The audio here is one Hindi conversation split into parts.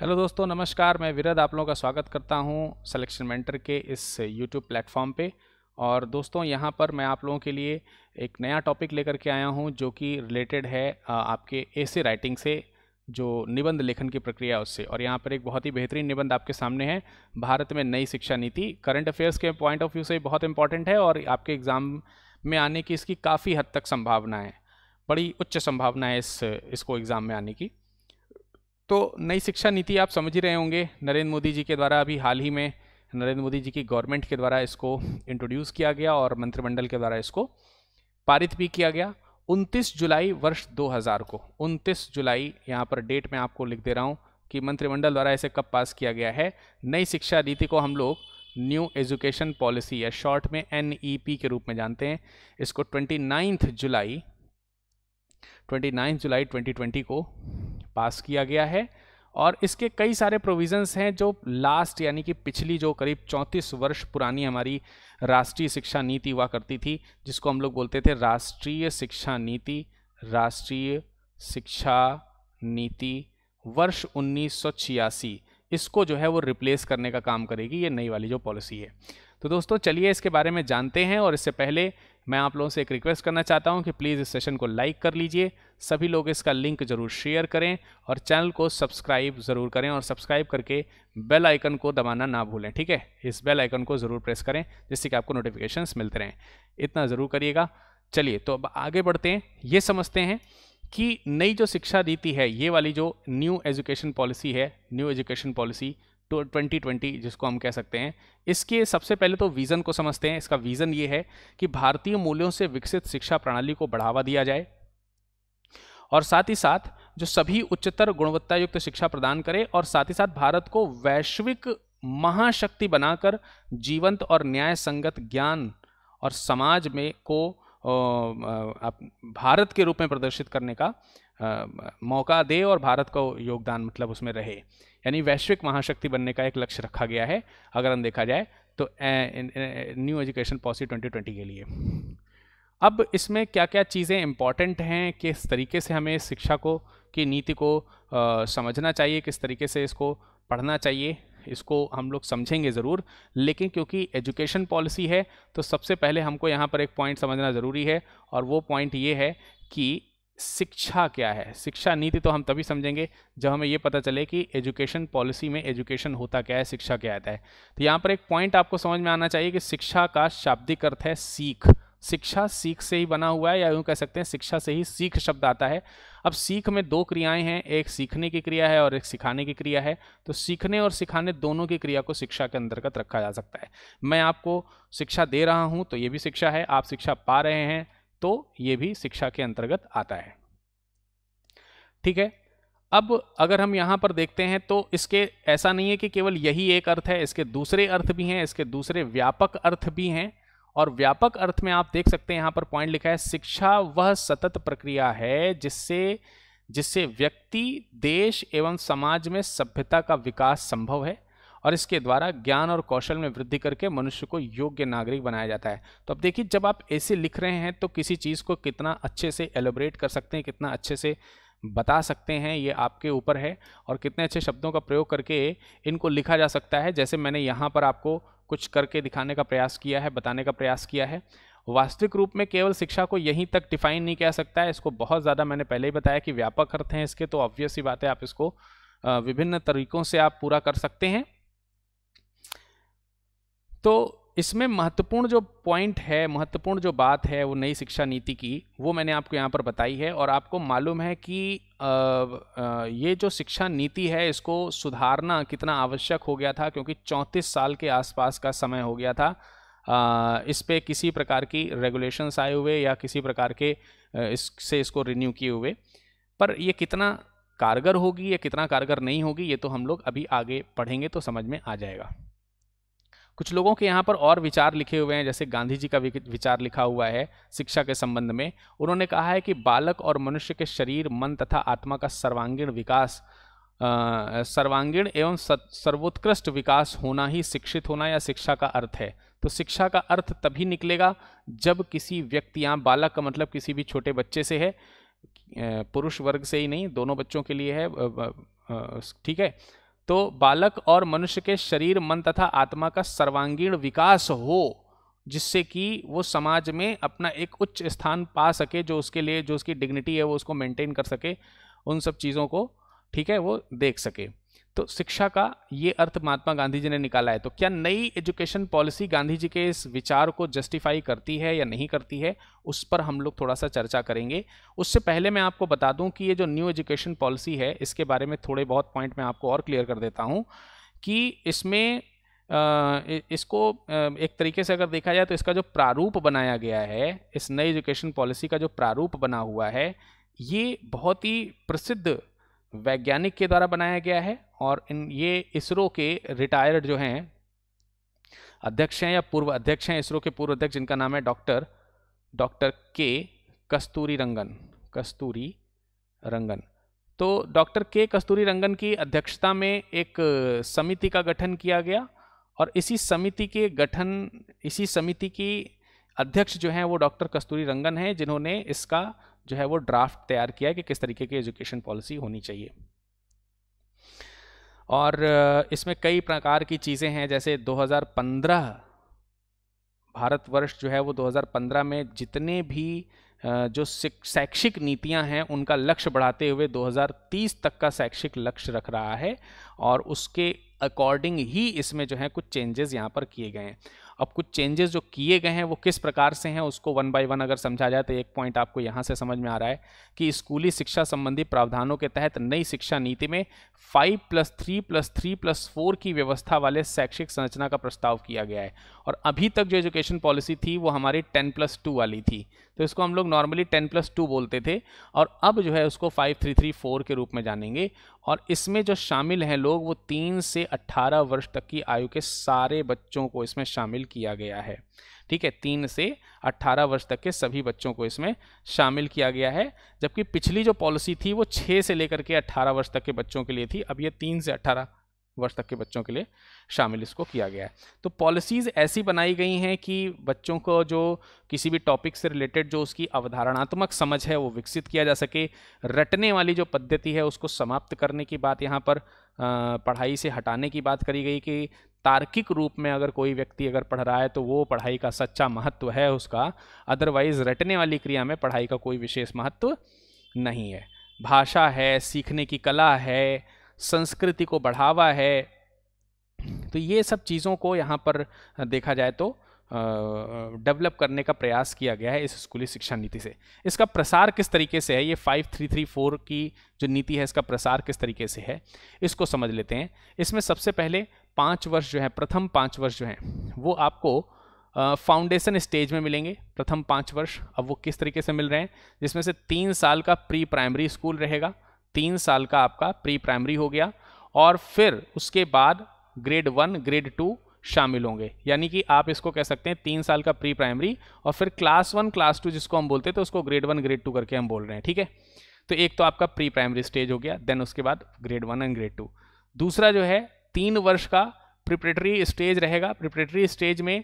हेलो दोस्तों नमस्कार मैं विरद आप लोगों का स्वागत करता हूं सिलेक्शन मेंटर के इस यूट्यूब प्लेटफॉर्म पे और दोस्तों यहां पर मैं आप लोगों के लिए एक नया टॉपिक लेकर के आया हूं जो कि रिलेटेड है आपके ऐसे राइटिंग से जो निबंध लेखन की प्रक्रिया उससे और यहाँ पर एक बहुत ही बेहतरीन निबंध आपके सामने है भारत में नई शिक्षा नीति करंट अफेयर्स के पॉइंट ऑफ व्यू से बहुत इंपॉर्टेंट है और आपके एग्ज़ाम में आने की इसकी काफ़ी हद तक संभावना है बड़ी उच्च संभावना है इस इसको एग्ज़ाम में आने की तो नई शिक्षा नीति आप समझ ही रहे होंगे नरेंद्र मोदी जी के द्वारा अभी हाल ही में नरेंद्र मोदी जी की गवर्नमेंट के द्वारा इसको इंट्रोड्यूस किया गया और मंत्रिमंडल के द्वारा इसको पारित भी किया गया 29 जुलाई वर्ष 2000 को 29 जुलाई यहाँ पर डेट मैं आपको लिख दे रहा हूँ कि मंत्रिमंडल द्वारा इसे कब पास किया गया है नई शिक्षा नीति को हम लोग न्यू एजुकेशन पॉलिसी या शॉर्ट में एन e के रूप में जानते हैं इसको ट्वेंटी जुलाई ट्वेंटी जुलाई ट्वेंटी को पास किया गया है और इसके कई सारे प्रोविजंस हैं जो लास्ट यानी कि पिछली जो करीब 34 वर्ष पुरानी हमारी राष्ट्रीय शिक्षा नीति हुआ करती थी जिसको हम लोग बोलते थे राष्ट्रीय शिक्षा नीति राष्ट्रीय शिक्षा नीति वर्ष उन्नीस इसको जो है वो रिप्लेस करने का काम करेगी ये नई वाली जो पॉलिसी है तो दोस्तों चलिए इसके बारे में जानते हैं और इससे पहले मैं आप लोगों से एक रिक्वेस्ट करना चाहता हूं कि प्लीज़ इस सेशन को लाइक कर लीजिए सभी लोग इसका लिंक ज़रूर शेयर करें और चैनल को सब्सक्राइब ज़रूर करें और सब्सक्राइब करके बेल आइकन को दबाना ना भूलें ठीक है इस बेल आइकन को ज़रूर प्रेस करें जिससे कि आपको नोटिफिकेशन मिलते रहें इतना ज़रूर करिएगा चलिए तो अब आगे बढ़ते हैं ये समझते हैं कि नई जो शिक्षा नीति है ये वाली जो न्यू एजुकेशन पॉलिसी है new education policy two twenty twenty जिसको हम कह सकते हैं इसके सबसे पहले तो विज़न को समझते हैं इसका विज़न ये है कि भारतीय मूल्यों से विकसित शिक्षा प्रणाली को बढ़ावा दिया जाए और साथ ही साथ जो सभी उच्चतर गुणवत्ता युक्त शिक्षा प्रदान करे और साथ ही साथ भारत को वैश्विक महाशक्ति बनाकर जीवंत और न्याय संगत ज्ञान और समाज में को भारत के रूप में प्रदर्शित करने का मौका दे और भारत का योगदान मतलब उसमें रहे यानी वैश्विक महाशक्ति बनने का एक लक्ष्य रखा गया है अगर हम देखा जाए तो new education policy twenty twenty के लिए अब इसमें क्या क्या चीज़ें इम्पॉर्टेंट हैं किस तरीके से हमें शिक्षा को की नीति को आ, समझना चाहिए किस तरीके से इसको पढ़ना चाहिए इसको हम लोग समझेंगे ज़रूर लेकिन क्योंकि एजुकेशन पॉलिसी है तो सबसे पहले हमको यहाँ पर एक पॉइंट समझना ज़रूरी है और वो पॉइंट ये है कि शिक्षा क्या है शिक्षा नीति तो हम तभी समझेंगे जब हमें ये पता चले कि एजुकेशन पॉलिसी में एजुकेशन होता क्या है शिक्षा क्या आता है तो यहाँ पर एक पॉइंट आपको समझ में आना चाहिए कि शिक्षा का शाब्दिक अर्थ है सीख शिक्षा सीख से ही बना हुआ है या यूँ कह सकते हैं शिक्षा से ही सीख शब्द आता है अब सीख में दो क्रियाएं हैं एक सीखने की क्रिया है और एक सिखाने की क्रिया है तो सीखने और सिखाने दोनों की क्रिया को शिक्षा के अंतर्गत रखा जा सकता है मैं आपको शिक्षा दे रहा हूँ तो ये भी शिक्षा है आप शिक्षा पा रहे हैं तो ये भी शिक्षा के अंतर्गत आता है ठीक है अब अगर हम यहाँ पर देखते हैं तो इसके ऐसा नहीं है कि केवल यही एक अर्थ है इसके दूसरे अर्थ भी हैं इसके दूसरे व्यापक अर्थ भी हैं और व्यापक अर्थ में आप देख सकते हैं यहाँ पर पॉइंट लिखा है शिक्षा वह सतत प्रक्रिया है जिससे जिससे व्यक्ति देश एवं समाज में सभ्यता का विकास संभव है और इसके द्वारा ज्ञान और कौशल में वृद्धि करके मनुष्य को योग्य नागरिक बनाया जाता है तो अब देखिए जब आप ऐसे लिख रहे हैं तो किसी चीज़ को कितना अच्छे से एलोबरेट कर सकते हैं कितना अच्छे से बता सकते हैं ये आपके ऊपर है और कितने अच्छे शब्दों का प्रयोग करके इनको लिखा जा सकता है जैसे मैंने यहाँ पर आपको कुछ करके दिखाने का प्रयास किया है बताने का प्रयास किया है वास्तविक रूप में केवल शिक्षा को यहीं तक डिफाइन नहीं किया सकता है इसको बहुत ज़्यादा मैंने पहले ही बताया कि व्यापक अर्थ हैं इसके तो ऑब्वियस ही बात है आप इसको विभिन्न तरीकों से आप पूरा कर सकते हैं तो इसमें महत्वपूर्ण जो पॉइंट है महत्वपूर्ण जो बात है वो नई शिक्षा नीति की वो मैंने आपको यहाँ पर बताई है और आपको मालूम है कि आ, आ, ये जो शिक्षा नीति है इसको सुधारना कितना आवश्यक हो गया था क्योंकि 34 साल के आसपास का समय हो गया था आ, इस पर किसी प्रकार की रेगुलेशंस आए हुए या किसी प्रकार के इससे इसको रिन्यू किए हुए पर ये कितना कारगर होगी या कितना कारगर नहीं होगी ये तो हम लोग अभी आगे पढ़ेंगे तो समझ में आ जाएगा कुछ लोगों के यहाँ पर और विचार लिखे हुए हैं जैसे गांधी जी का विचार लिखा हुआ है शिक्षा के संबंध में उन्होंने कहा है कि बालक और मनुष्य के शरीर मन तथा आत्मा का सर्वांगीण विकास सर्वांगीण एवं सर्वोत्कृष्ट विकास होना ही शिक्षित होना या शिक्षा का अर्थ है तो शिक्षा का अर्थ तभी निकलेगा जब किसी व्यक्ति यहाँ बालक का मतलब किसी भी छोटे बच्चे से है पुरुष वर्ग से ही नहीं दोनों बच्चों के लिए है ठीक है तो बालक और मनुष्य के शरीर मन तथा आत्मा का सर्वांगीण विकास हो जिससे कि वो समाज में अपना एक उच्च स्थान पा सके जो उसके लिए जो उसकी डिग्निटी है वो उसको मेंटेन कर सके उन सब चीज़ों को ठीक है वो देख सके तो शिक्षा का ये अर्थ महात्मा गांधी जी ने निकाला है तो क्या नई एजुकेशन पॉलिसी गांधी जी के इस विचार को जस्टिफाई करती है या नहीं करती है उस पर हम लोग थोड़ा सा चर्चा करेंगे उससे पहले मैं आपको बता दूं कि ये जो न्यू एजुकेशन पॉलिसी है इसके बारे में थोड़े बहुत पॉइंट मैं आपको और क्लियर कर देता हूँ कि इसमें इसको एक तरीके से अगर देखा जाए तो इसका जो प्रारूप बनाया गया है इस नई एजुकेशन पॉलिसी का जो प्रारूप बना हुआ है ये बहुत ही प्रसिद्ध वैज्ञानिक के द्वारा बनाया गया है और इन ये इसरो के रिटायर्ड जो हैं अध्यक्ष हैं या पूर्व अध्यक्ष हैं इसरो के पूर्व अध्यक्ष जिनका नाम है डॉक्टर डॉक्टर के कस्तूरी रंगन कस्तूरी रंगन तो डॉक्टर के कस्तूरी रंगन की अध्यक्षता में एक समिति का गठन किया गया और इसी समिति के गठन इसी समिति की अध्यक्ष जो हैं वो डॉक्टर कस्तूरी रंगन हैं जिन्होंने इसका जो है वो ड्राफ्ट तैयार किया है कि किस तरीके की एजुकेशन पॉलिसी होनी चाहिए और इसमें कई प्रकार की चीज़ें हैं जैसे 2015 भारतवर्ष जो है वो 2015 में जितने भी जो शैक्षिक नीतियां हैं उनका लक्ष्य बढ़ाते हुए 2030 तक का शैक्षिक लक्ष्य रख रहा है और उसके अकॉर्डिंग ही इसमें जो है कुछ चेंजेस यहां पर किए गए हैं अब कुछ चेंजेस जो किए गए हैं वो किस प्रकार से हैं उसको वन बाय वन अगर समझा जाए तो एक पॉइंट आपको यहाँ से समझ में आ रहा है कि स्कूली शिक्षा संबंधी प्रावधानों के तहत नई शिक्षा नीति में five plus three plus three plus four की व्यवस्था वाले शैक्षिक संरचना का प्रस्ताव किया गया है और अभी तक जो एजुकेशन पॉलिसी थी वो हमारी टेन प्लस टू वाली थी तो इसको हम लोग नॉर्मली टेन प्लस टू बोलते थे और अब जो है उसको फाइव थ्री थ्री फोर के रूप में जानेंगे और इसमें जो शामिल हैं लोग वो तीन से अट्ठारह वर्ष तक की आयु के सारे बच्चों को इसमें शामिल किया गया है ठीक है तीन से अट्ठारह वर्ष तक के सभी बच्चों को इसमें शामिल किया गया है जबकि पिछली जो पॉलिसी थी वो छः से लेकर के अट्ठारह वर्ष तक के बच्चों के लिए थी अब ये तीन से अट्ठारह वर्ष तक के बच्चों के लिए शामिल इसको किया गया है तो पॉलिसीज़ ऐसी बनाई गई हैं कि बच्चों को जो किसी भी टॉपिक से रिलेटेड जो उसकी अवधारणात्मक समझ है वो विकसित किया जा सके रटने वाली जो पद्धति है उसको समाप्त करने की बात यहाँ पर पढ़ाई से हटाने की बात करी गई कि तार्किक रूप में अगर कोई व्यक्ति अगर पढ़ रहा है तो वो पढ़ाई का सच्चा महत्व है उसका अदरवाइज़ रटने वाली क्रिया में पढ़ाई का कोई विशेष महत्व नहीं है भाषा है सीखने की कला है संस्कृति को बढ़ावा है तो ये सब चीज़ों को यहाँ पर देखा जाए तो डेवलप करने का प्रयास किया गया है इस स्कूली शिक्षा नीति से इसका प्रसार किस तरीके से है ये 5334 की जो नीति है इसका प्रसार किस तरीके से है इसको समझ लेते हैं इसमें सबसे पहले पाँच वर्ष जो है प्रथम पाँच वर्ष जो है वो आपको फाउंडेशन स्टेज में मिलेंगे प्रथम पाँच वर्ष अब वो किस तरीके से मिल रहे हैं जिसमें से तीन साल का प्री प्राइमरी स्कूल रहेगा तीन साल का आपका प्री प्राइमरी हो गया और फिर उसके बाद ग्रेड वन ग्रेड टू शामिल होंगे यानी कि आप इसको कह सकते हैं तीन साल का प्री प्राइमरी और फिर क्लास वन क्लास टू जिसको हम बोलते हैं तो उसको ग्रेड वन ग्रेड टू करके हम बोल रहे हैं ठीक है तो एक तो आपका प्री प्राइमरी स्टेज हो गया देन उसके बाद grade one and grade two दूसरा जो है तीन वर्ष का प्रिपरेटरी स्टेज रहेगा प्रिपरेटरी स्टेज में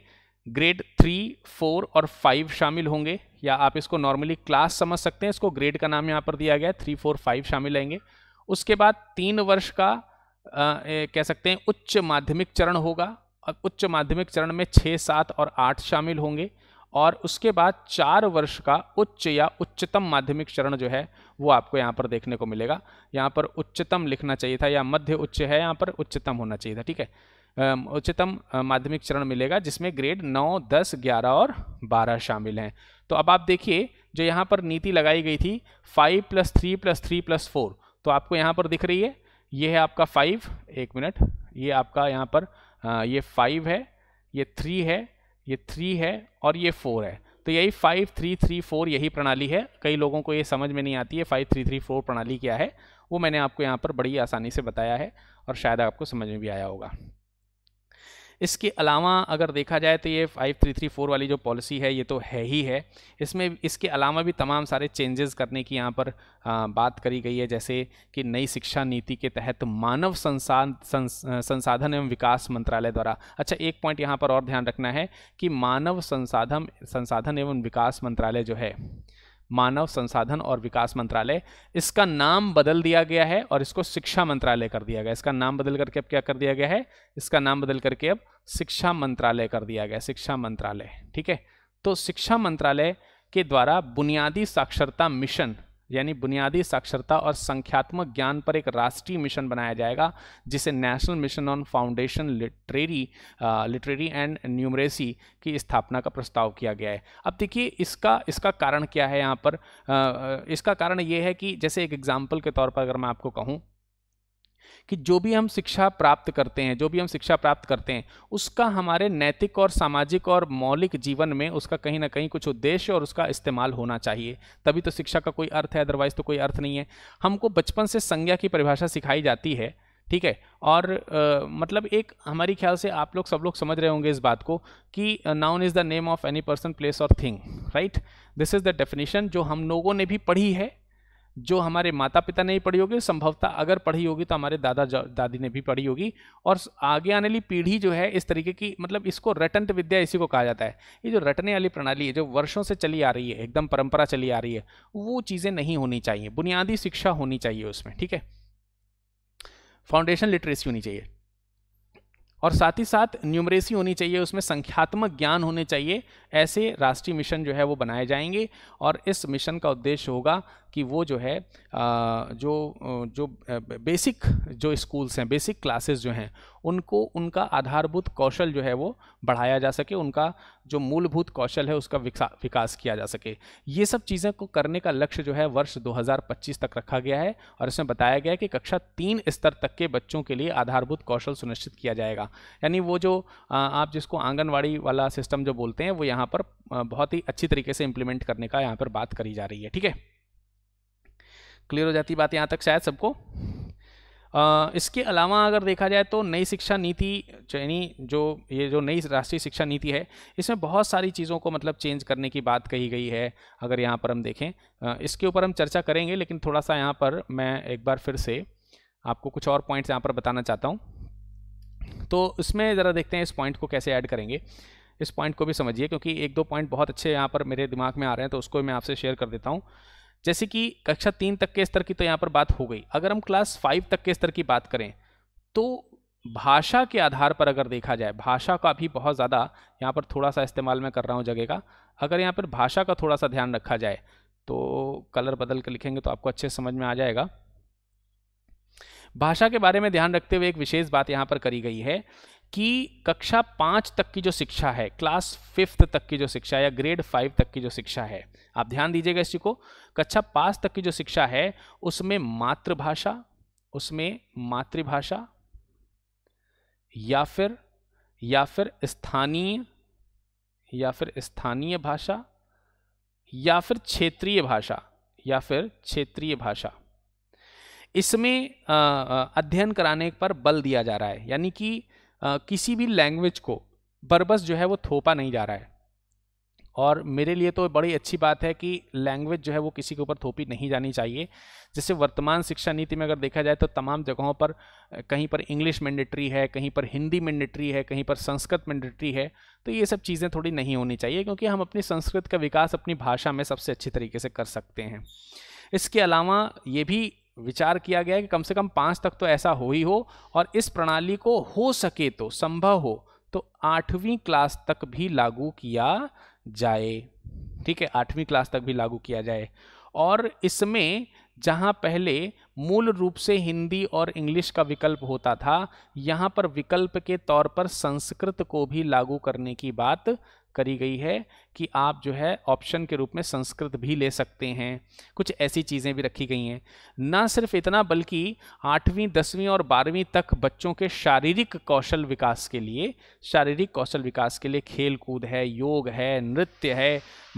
ग्रेड थ्री फोर और फाइव शामिल होंगे या आप इसको नॉर्मली क्लास समझ सकते हैं इसको ग्रेड का नाम यहाँ पर दिया गया है थ्री फोर फाइव शामिल रहेंगे उसके बाद तीन वर्ष का आ, ए, कह सकते हैं उच्च माध्यमिक चरण होगा और उच्च माध्यमिक चरण में छः सात और आठ शामिल होंगे और उसके बाद चार वर्ष का उच्च या उच्चतम माध्यमिक चरण जो है वो आपको यहाँ पर देखने को मिलेगा यहाँ पर उच्चतम लिखना चाहिए था या मध्य उच्च है यहाँ पर उच्चतम होना चाहिए था ठीक है उच्चतम माध्यमिक चरण मिलेगा जिसमें ग्रेड नौ दस ग्यारह और बारह शामिल हैं तो अब आप देखिए जो यहाँ पर नीति लगाई गई थी five plus three plus three plus four तो आपको यहाँ पर दिख रही है ये है आपका फाइव एक मिनट ये आपका यहाँ पर ये फाइव है ये थ्री है ये थ्री है और ये फोर है तो यही फाइव थ्री थ्री फोर यही प्रणाली है कई लोगों को ये समझ में नहीं आती है फाइव थ्री थ्री फोर प्रणाली क्या है वो मैंने आपको यहाँ पर बड़ी आसानी से बताया है और शायद आपको समझ में भी आया होगा इसके अलावा अगर देखा जाए तो ये 5334 वाली जो पॉलिसी है ये तो है ही है इसमें इसके अलावा भी तमाम सारे चेंजेस करने की यहाँ पर बात करी गई है जैसे कि नई शिक्षा नीति के तहत मानव संसाध संसाधन एवं विकास मंत्रालय द्वारा अच्छा एक पॉइंट यहाँ पर और ध्यान रखना है कि मानव संसाधन संसाधन एवं विकास मंत्रालय जो है मानव संसाधन और विकास मंत्रालय इसका नाम बदल दिया गया है और इसको शिक्षा मंत्रालय कर दिया गया इसका नाम बदल करके अब क्या कर दिया गया है इसका नाम बदल करके अब शिक्षा मंत्रालय कर दिया गया शिक्षा मंत्रालय ठीक है तो शिक्षा मंत्रालय के द्वारा बुनियादी साक्षरता मिशन यानी बुनियादी साक्षरता और संख्यात्मक ज्ञान पर एक राष्ट्रीय मिशन बनाया जाएगा जिसे national mission on foundation literary literary and numeracy की स्थापना का प्रस्ताव किया गया है अब देखिए इसका इसका कारण क्या है यहाँ पर आ, इसका कारण ये है कि जैसे एक एग्जाम्पल के तौर पर अगर मैं आपको कहूँ कि जो भी हम शिक्षा प्राप्त करते हैं जो भी हम शिक्षा प्राप्त करते हैं उसका हमारे नैतिक और सामाजिक और मौलिक जीवन में उसका कहीं ना कहीं कुछ उद्देश्य और उसका इस्तेमाल होना चाहिए तभी तो शिक्षा का कोई अर्थ है अदरवाइज तो कोई अर्थ नहीं है हमको बचपन से संज्ञा की परिभाषा सिखाई जाती है ठीक है और आ, मतलब एक हमारी ख्याल से आप लोग सब लोग समझ रहे होंगे इस बात को कि noun is the name of any person place और thing right this is the definition जो हम लोगों ने भी पढ़ी है जो हमारे माता पिता ने ही पढ़ी होगी संभवतः अगर पढ़ी होगी तो हमारे दादा दादी ने भी पढ़ी होगी और आगे आने वाली पीढ़ी जो है इस तरीके की मतलब इसको रटंट विद्या इसी को कहा जाता है ये जो रटने वाली प्रणाली है जो वर्षों से चली आ रही है एकदम परंपरा चली आ रही है वो चीज़ें नहीं होनी चाहिए बुनियादी शिक्षा होनी चाहिए उसमें ठीक है फाउंडेशन लिटरेसी होनी चाहिए और साथ ही साथ न्यूमरेसी होनी चाहिए उसमें संख्यात्मक ज्ञान होने चाहिए ऐसे राष्ट्रीय मिशन जो है वो बनाए जाएंगे और इस मिशन का उद्देश्य होगा कि वो जो है जो जो बेसिक जो स्कूल्स हैं बेसिक क्लासेस जो हैं उनको उनका आधारभूत कौशल जो है वो बढ़ाया जा सके उनका जो मूलभूत कौशल है उसका विकास किया जा सके ये सब चीज़ें को करने का लक्ष्य जो है वर्ष 2025 तक रखा गया है और इसमें बताया गया है कि कक्षा तीन स्तर तक के बच्चों के लिए आधारभूत कौशल सुनिश्चित किया जाएगा यानी वो जो आप जिसको आंगनवाड़ी वाला सिस्टम जो बोलते हैं वो यहाँ पर बहुत ही अच्छी तरीके से इम्प्लीमेंट करने का यहाँ पर बात करी जा रही है ठीक है क्लियर हो जाती बात यहाँ तक शायद सबको इसके अलावा अगर देखा जाए तो नई शिक्षा नीति यानी जो ये जो नई राष्ट्रीय शिक्षा नीति है इसमें बहुत सारी चीज़ों को मतलब चेंज करने की बात कही गई है अगर यहाँ पर हम देखें इसके ऊपर हम चर्चा करेंगे लेकिन थोड़ा सा यहाँ पर मैं एक बार फिर से आपको कुछ और पॉइंट्स यहाँ पर बताना चाहता हूँ तो इसमें ज़रा देखते हैं इस पॉइंट को कैसे ऐड करेंगे इस पॉइंट को भी समझिए क्योंकि एक दो पॉइंट बहुत अच्छे यहाँ पर मेरे दिमाग में आ रहे हैं तो उसको मैं आपसे शेयर कर देता हूँ जैसे कि कक्षा तीन तक के स्तर की तो यहाँ पर बात हो गई अगर हम क्लास फाइव तक के स्तर की बात करें तो भाषा के आधार पर अगर देखा जाए भाषा का भी बहुत ज़्यादा यहाँ पर थोड़ा सा इस्तेमाल मैं कर रहा हूँ जगह का अगर यहाँ पर भाषा का थोड़ा सा ध्यान रखा जाए तो कलर बदल के लिखेंगे तो आपको अच्छे समझ में आ जाएगा भाषा के बारे में ध्यान रखते हुए एक विशेष बात यहाँ पर करी गई है कि कक्षा पाँच तक की जो शिक्षा है क्लास फिफ्थ तक की जो शिक्षा या ग्रेड फाइव तक की जो शिक्षा है आप ध्यान दीजिएगा इसी को कक्षा पाँच तक की जो शिक्षा है उसमें मातृभाषा उसमें मातृभाषा या फिर या फिर स्थानीय या फिर स्थानीय भाषा या फिर क्षेत्रीय भाषा या फिर क्षेत्रीय भाषा इसमें अध्ययन कराने पर बल दिया जा रहा है यानी कि किसी भी लैंग्वेज को बरबस जो है वो थोपा नहीं जा रहा है और मेरे लिए तो बड़ी अच्छी बात है कि लैंग्वेज जो है वो किसी के ऊपर थोपी नहीं जानी चाहिए जैसे वर्तमान शिक्षा नीति में अगर देखा जाए तो तमाम जगहों पर कहीं पर इंग्लिश मैंडेटरी है कहीं पर हिंदी मैंडेटरी है कहीं पर संस्कृत मैंडेटरी है तो ये सब चीज़ें थोड़ी नहीं होनी चाहिए क्योंकि हम अपनी संस्कृत का विकास अपनी भाषा में सबसे अच्छी तरीके से कर सकते हैं इसके अलावा ये भी विचार किया गया है कि कम से कम पाँच तक तो ऐसा हो ही हो और इस प्रणाली को हो सके तो संभव हो तो आठवीं क्लास तक भी लागू किया जाए ठीक है आठवीं क्लास तक भी लागू किया जाए और इसमें जहाँ पहले मूल रूप से हिंदी और इंग्लिश का विकल्प होता था यहाँ पर विकल्प के तौर पर संस्कृत को भी लागू करने की बात करी गई है कि आप जो है ऑप्शन के रूप में संस्कृत भी ले सकते हैं कुछ ऐसी चीज़ें भी रखी गई हैं ना सिर्फ इतना बल्कि आठवीं दसवीं और बारहवीं तक बच्चों के शारीरिक कौशल विकास के लिए शारीरिक कौशल विकास के लिए खेल कूद है योग है नृत्य है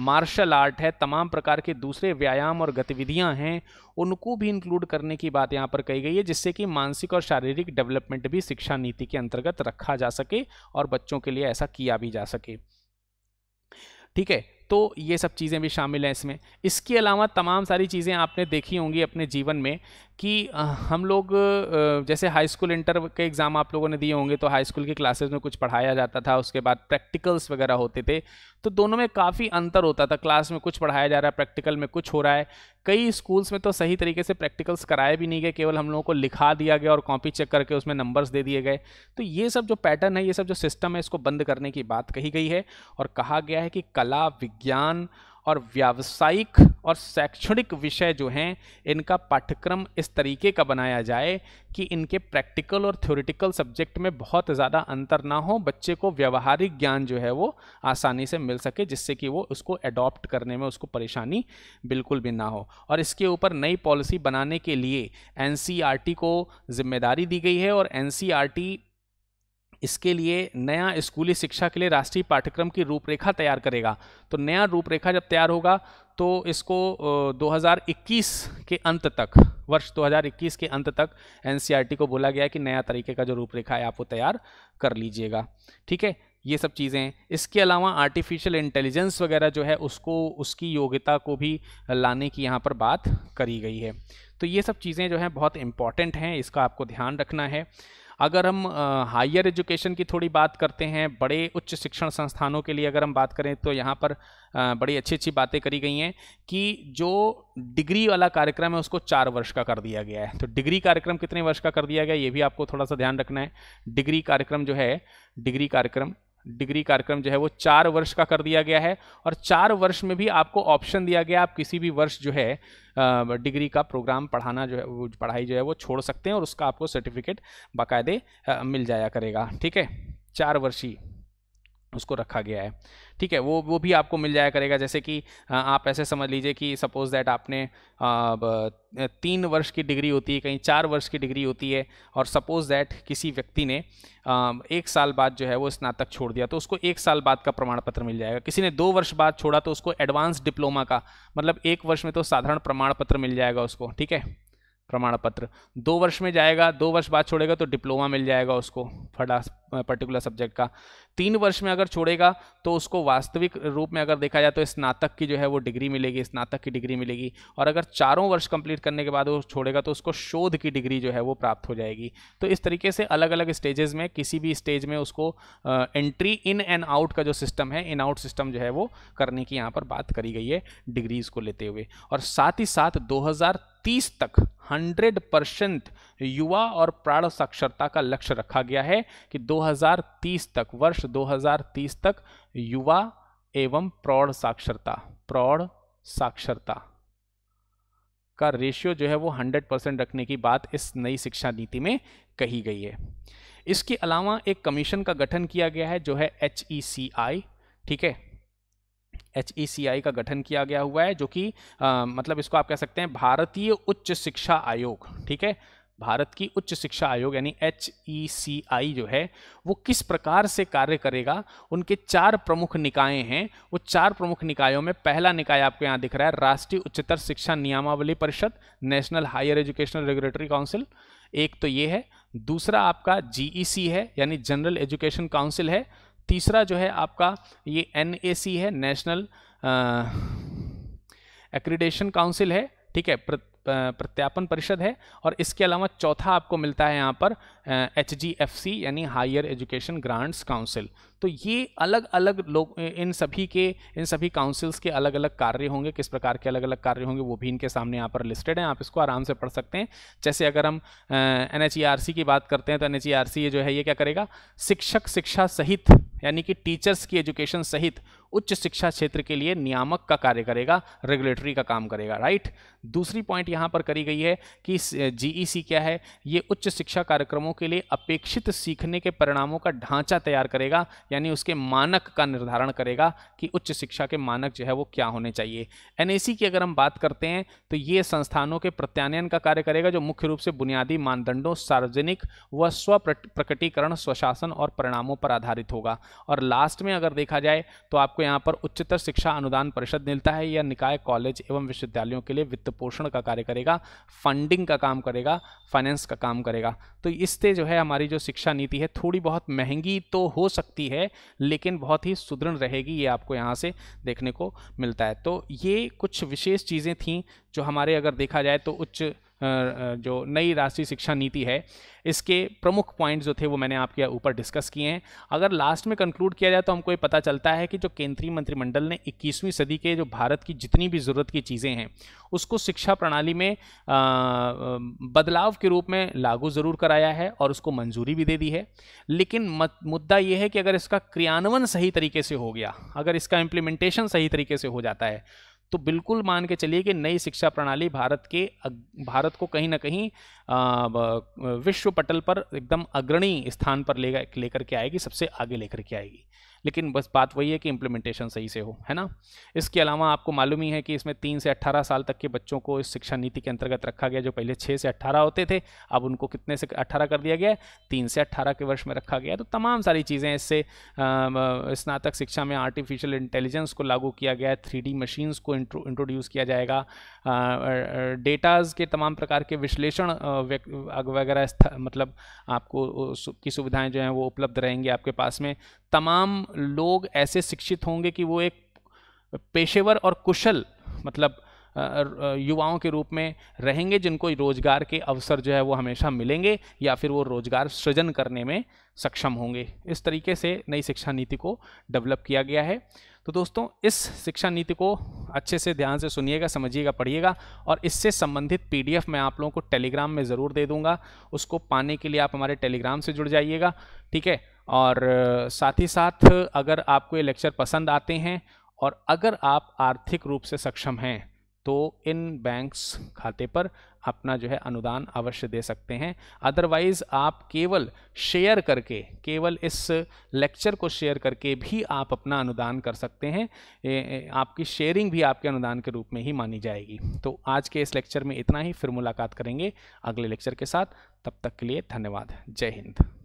मार्शल आर्ट है तमाम प्रकार के दूसरे व्यायाम और गतिविधियाँ हैं उनको भी इंक्लूड करने की बात यहाँ पर कही गई है जिससे कि मानसिक और शारीरिक डेवलपमेंट भी शिक्षा नीति के अंतर्गत रखा जा सके और बच्चों के लिए ऐसा किया भी जा सके ठीक है तो ये सब चीज़ें भी शामिल हैं इसमें इसके अलावा तमाम सारी चीज़ें आपने देखी होंगी अपने जीवन में कि हम लोग जैसे हाई स्कूल इंटर के एग्ज़ाम आप लोगों ने दिए होंगे तो हाई स्कूल की क्लासेस में कुछ पढ़ाया जाता था उसके बाद प्रैक्टिकल्स वगैरह होते थे तो दोनों में काफ़ी अंतर होता था क्लास में कुछ पढ़ाया जा रहा है प्रैक्टिकल में कुछ हो रहा है कई स्कूल्स में तो सही तरीके से प्रैक्टिकल्स कराए भी नहीं गए केवल हम लोगों को लिखा दिया गया और कॉपी चेक करके उसमें नंबर्स दे दिए गए तो ये सब जो पैटर्न है ये सब जो सिस्टम है इसको बंद करने की बात कही गई है और कहा गया है कि कला विज्ञान और व्यावसायिक और शैक्षणिक विषय जो हैं इनका पाठ्यक्रम इस तरीके का बनाया जाए कि इनके प्रैक्टिकल और थ्योरेटिकल सब्जेक्ट में बहुत ज़्यादा अंतर ना हो बच्चे को व्यवहारिक ज्ञान जो है वो आसानी से मिल सके जिससे कि वो उसको एडॉप्ट करने में उसको परेशानी बिल्कुल भी ना हो और इसके ऊपर नई पॉलिसी बनाने के लिए एन e को जिम्मेदारी दी गई है और एन इसके लिए नया स्कूली शिक्षा के लिए राष्ट्रीय पाठ्यक्रम की रूपरेखा तैयार करेगा तो नया रूपरेखा जब तैयार होगा तो इसको 2021 के अंत तक वर्ष 2021 के अंत तक एन को बोला गया कि नया तरीके का जो रूपरेखा है आप वो तैयार कर लीजिएगा ठीक है ये सब चीज़ें इसके अलावा आर्टिफिशियल इंटेलिजेंस वगैरह जो है उसको उसकी योग्यता को भी लाने की यहाँ पर बात करी गई है तो ये सब चीज़ें जो हैं बहुत इंपॉर्टेंट हैं इसका आपको ध्यान रखना है अगर हम हायर एजुकेशन की थोड़ी बात करते हैं बड़े उच्च शिक्षण संस्थानों के लिए अगर हम बात करें तो यहाँ पर uh, बड़ी अच्छी अच्छी बातें करी गई हैं कि जो डिग्री वाला कार्यक्रम है उसको चार वर्ष का कर दिया गया है तो डिग्री कार्यक्रम कितने वर्ष का कर दिया गया ये भी आपको थोड़ा सा ध्यान रखना है डिग्री कार्यक्रम जो है डिग्री कार्यक्रम डिग्री कार्यक्रम जो है वो चार वर्ष का कर दिया गया है और चार वर्ष में भी आपको ऑप्शन दिया गया आप किसी भी वर्ष जो है डिग्री का प्रोग्राम पढ़ाना जो है पढ़ाई जो है वो छोड़ सकते हैं और उसका आपको सर्टिफिकेट बाकायदे मिल जाया करेगा ठीक है चार वर्षीय उसको रखा गया है ठीक है वो वो भी आपको मिल जाया करेगा जैसे कि आप ऐसे समझ लीजिए कि सपोज़ दैट आपने तीन वर्ष की डिग्री होती है कहीं चार वर्ष की डिग्री होती है और सपोज़ दैट किसी व्यक्ति ने एक साल बाद जो है वो स्नातक छोड़ दिया तो उसको एक साल बाद का प्रमाण पत्र मिल जाएगा किसी ने दो वर्ष बाद छोड़ा तो उसको एडवांस डिप्लोमा का मतलब एक वर्ष में तो साधारण प्रमाण पत्र मिल जाएगा उसको ठीक है प्रमाण पत्र दो वर्ष में जाएगा दो वर्ष बाद छोड़ेगा तो डिप्लोमा मिल जाएगा उसको फटा पर्टिकुलर सब्जेक्ट का तीन वर्ष में अगर छोड़ेगा तो उसको वास्तविक रूप में अगर देखा जाए तो स्नातक की जो है वो डिग्री मिलेगी स्नातक की डिग्री मिलेगी और अगर चारों वर्ष कंप्लीट करने के बाद वो छोड़ेगा तो उसको शोध की डिग्री जो है वो प्राप्त हो जाएगी तो इस तरीके से अलग अलग स्टेजेस में किसी भी स्टेज में उसको एंट्री इन एंड आउट का जो सिस्टम है इन आउट सिस्टम जो है वो करने की यहाँ पर बात करी गई है डिग्रीज़ को लेते हुए और साथ ही साथ दो तक हंड्रेड परसेंट युवा और प्राण साक्षरता का लक्ष्य रखा गया है कि 2030 तक वर्ष 2030 तक युवा एवं प्रौढ़ साक्षरता प्रौढ़ साक्षरता का रेशियो जो है वो 100 परसेंट रखने की बात इस नई शिक्षा नीति में कही गई है इसके अलावा एक कमीशन का गठन किया गया है जो है एच e ठीक है एच e का गठन किया गया हुआ है जो कि मतलब इसको आप कह सकते हैं भारतीय उच्च शिक्षा आयोग ठीक है भारत की उच्च शिक्षा आयोग यानी एच ई सी आई जो है वो किस प्रकार से कार्य करेगा उनके चार प्रमुख निकाय हैं वो चार प्रमुख निकायों में पहला निकाय आपको यहाँ दिख रहा है राष्ट्रीय उच्चतर शिक्षा नियमावली परिषद national higher educational regulatory council एक तो ये है दूसरा आपका जी e है यानी जनरल एजुकेशन काउंसिल है तीसरा जो है आपका ये एन है नेशनल एक्रीडेशन काउंसिल है ठीक है प्रत्यापन परिषद है और इसके अलावा चौथा आपको मिलता है यहाँ पर एच यानी हायर एजुकेशन ग्रांट्स काउंसिल तो ये अलग अलग लोग इन सभी के इन सभी काउंसिल्स के अलग अलग कार्य होंगे किस प्रकार के अलग अलग कार्य होंगे वो भी इनके सामने यहाँ पर लिस्टेड हैं आप इसको आराम से पढ़ सकते हैं जैसे अगर हम एन e की बात करते हैं तो एन e ये जो है ये क्या करेगा शिक्षक शिक्षा सहित यानी कि टीचर्स की एजुकेशन सहित उच्च शिक्षा क्षेत्र के लिए नियामक का कार्य करेगा रेगुलेटरी का काम करेगा राइट दूसरी पॉइंट यहाँ पर करी गई है कि जीईसी e क्या है ये उच्च शिक्षा कार्यक्रमों के लिए अपेक्षित सीखने के परिणामों का ढांचा तैयार करेगा यानी उसके मानक का निर्धारण करेगा कि उच्च शिक्षा के मानक जो है वो क्या होने चाहिए एन की अगर हम बात करते हैं तो ये संस्थानों के प्रत्यान्वयन का कार्य करेगा जो मुख्य रूप से बुनियादी मानदंडों सार्वजनिक व स्व प्रकटीकरण स्वशासन और परिणामों पर आधारित होगा और लास्ट में अगर देखा जाए तो आप आपको यहाँ पर उच्चतर शिक्षा अनुदान परिषद मिलता है यह निकाय कॉलेज एवं विश्वविद्यालयों के लिए वित्त पोषण का कार्य करेगा फंडिंग का काम करेगा फाइनेंस का काम करेगा तो इससे जो है हमारी जो शिक्षा नीति है थोड़ी बहुत महंगी तो हो सकती है लेकिन बहुत ही सुदृढ़ रहेगी ये आपको यहाँ से देखने को मिलता है तो ये कुछ विशेष चीज़ें थी जो हमारे अगर देखा जाए तो उच्च जो नई राष्ट्रीय शिक्षा नीति है इसके प्रमुख पॉइंट जो थे वो मैंने आपके ऊपर डिस्कस किए हैं अगर लास्ट में कंक्लूड किया जाए तो हमको ये पता चलता है कि जो केंद्रीय मंत्रिमंडल ने 21वीं सदी के जो भारत की जितनी भी ज़रूरत की चीज़ें हैं उसको शिक्षा प्रणाली में बदलाव के रूप में लागू ज़रूर कराया है और उसको मंजूरी भी दे दी है लेकिन मुद्दा ये है कि अगर इसका क्रियान्वयन सही तरीके से हो गया अगर इसका इम्प्लीमेंटेशन सही तरीके से हो जाता है तो बिल्कुल मान के चलिए कि नई शिक्षा प्रणाली भारत के भारत को कहीं ना कहीं विश्व पटल पर एकदम अग्रणी स्थान पर लेकर लेकर के आएगी सबसे आगे लेकर के आएगी लेकिन बस बात वही है कि इम्प्लीमेंटेशन सही से हो है ना इसके अलावा आपको मालूम ही है कि इसमें तीन से अट्ठारह साल तक के बच्चों को इस शिक्षा नीति के अंतर्गत रखा गया जो पहले छः से अट्ठारह होते थे अब उनको कितने से अट्ठारह कर दिया गया है तीन से अट्ठारह के वर्ष में रखा गया तो तमाम सारी चीज़ें इससे स्नातक शिक्षा में आर्टिफिशियल इंटेलिजेंस को लागू किया गया है थ्री मशीन्स को इंट्रोड्यूस किया जाएगा डेटाज के तमाम प्रकार के विश्लेषण वगैरह मतलब आपको की सुविधाएं जो हैं वो उपलब्ध रहेंगी आपके पास में तमाम लोग ऐसे शिक्षित होंगे कि वो एक पेशेवर और कुशल मतलब युवाओं के रूप में रहेंगे जिनको रोजगार के अवसर जो है वो हमेशा मिलेंगे या फिर वो रोजगार सृजन करने में सक्षम होंगे इस तरीके से नई शिक्षा नीति को डेवलप किया गया है तो दोस्तों इस शिक्षा नीति को अच्छे से ध्यान से सुनिएगा समझिएगा पढ़िएगा और इससे संबंधित पीडीएफ मैं आप लोगों को टेलीग्राम में ज़रूर दे दूंगा उसको पाने के लिए आप हमारे टेलीग्राम से जुड़ जाइएगा ठीक है और साथ ही साथ अगर आपको ये लेक्चर पसंद आते हैं और अगर आप आर्थिक रूप से सक्षम हैं तो इन बैंक्स खाते पर अपना जो है अनुदान अवश्य दे सकते हैं अदरवाइज आप केवल शेयर करके केवल इस लेक्चर को शेयर करके भी आप अपना अनुदान कर सकते हैं ए, ए, आपकी शेयरिंग भी आपके अनुदान के रूप में ही मानी जाएगी तो आज के इस लेक्चर में इतना ही फिर मुलाकात करेंगे अगले लेक्चर के साथ तब तक के लिए धन्यवाद जय हिंद